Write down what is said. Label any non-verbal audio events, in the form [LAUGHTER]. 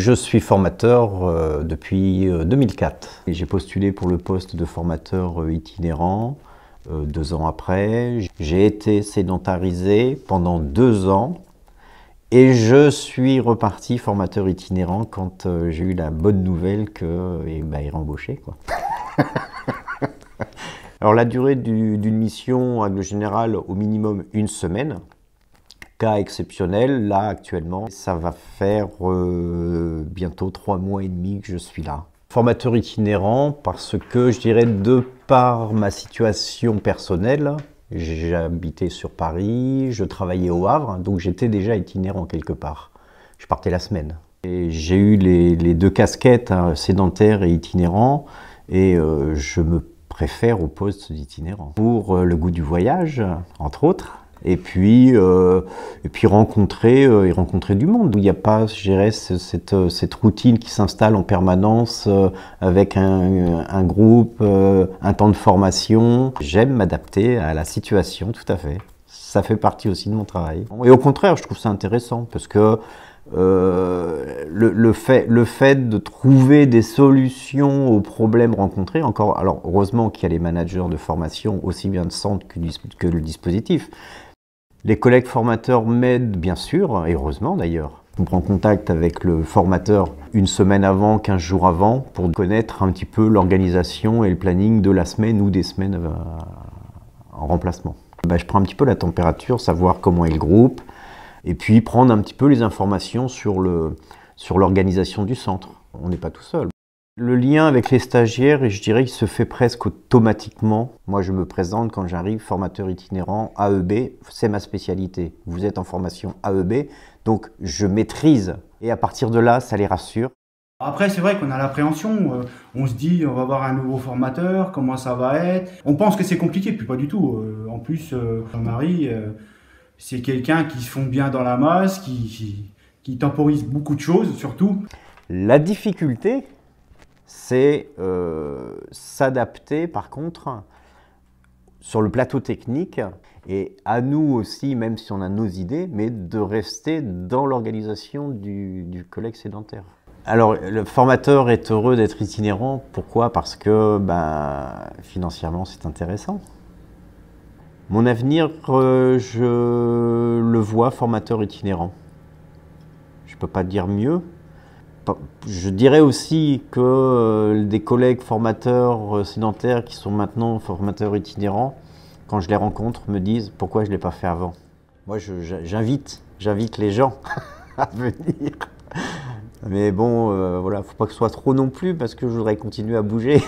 Je suis formateur euh, depuis 2004 euh, j'ai postulé pour le poste de formateur euh, itinérant deux ans après. J'ai été sédentarisé pendant deux ans et je suis reparti formateur itinérant quand j'ai eu la bonne nouvelle que j'ai bah, [LAUGHS] Alors la durée d'une mission, en général, au minimum une semaine cas exceptionnel. Là, actuellement, ça va faire euh, bientôt trois mois et demi que je suis là. Formateur itinérant parce que je dirais de par ma situation personnelle, j'habitais sur Paris, je travaillais au Havre, donc j'étais déjà itinérant quelque part. Je partais la semaine. Et j'ai eu les, deux casquettes, hein, sédentaire et itinérant, et euh, je me préfère au poste d'itinérant. Pour euh, le goût du voyage, entre autres, et puis euh, et puis rencontrer euh, et rencontrer du monde. Il n'y a pas, je cette, euh, cette routine qui s'installe en permanence avec un, un groupe, un temps de formation. J'aime m'adapter à la situation, tout à fait. Ça fait partie aussi de mon travail. Et au contraire, je trouve ça intéressant parce que le, fait, le fait de trouver des solutions aux problèmes rencontrés, encore, alors heureusement qu'il y a les managers de formation, aussi bien de centre que, que le dispositif, les collègues formateurs m'aident bien sûr, et heureusement d'ailleurs. On prend contact avec le formateur une semaine avant, quinze jours avant, pour connaître un petit peu l'organisation et le planning de la semaine ou des semaines euh, en remplacement. Bah, je prends un petit peu la température, savoir comment est le groupe, et puis prendre un petit peu les informations sur l'organisation sur du centre. On n'est pas tout seul. Le lien avec les stagiaires, je dirais, il se fait presque automatiquement. Moi, je me présente quand j'arrive, formateur itinérant, AEB, c'est ma spécialité. Vous êtes en formation AEB, donc je maîtrise. Et à partir de là, ça les rassure. Après, c'est vrai qu'on a l'appréhension. Euh, on se dit, on va avoir un nouveau formateur, comment ça va être. On pense que c'est compliqué, puis pas du tout. Euh. En plus, Jean-Marie, euh, c'est quelqu'un qui se fond bien dans la masse, qui temporise beaucoup de choses, surtout. La difficulté, c'est euh, s'adapter par contre sur le plateau technique et à nous aussi, même si on a nos idées, mais de rester dans l'organisation du, du collègue sédentaire. Alors, le formateur est heureux d'être itinérant. Pourquoi Parce que ben, financièrement, c'est intéressant. Mon avenir, euh, je le vois formateur itinérant. Je ne peux pas dire mieux, je dirais aussi que euh, des collègues formateurs euh, sédentaires qui sont maintenant formateurs itinérants, quand je les rencontre, me disent pourquoi je ne l'ai pas fait avant. Moi, j'invite, j'invite les gens [LAUGHS] à venir. Mais bon, il euh, voilà, faut pas que ce soit trop non plus parce que je voudrais continuer à bouger.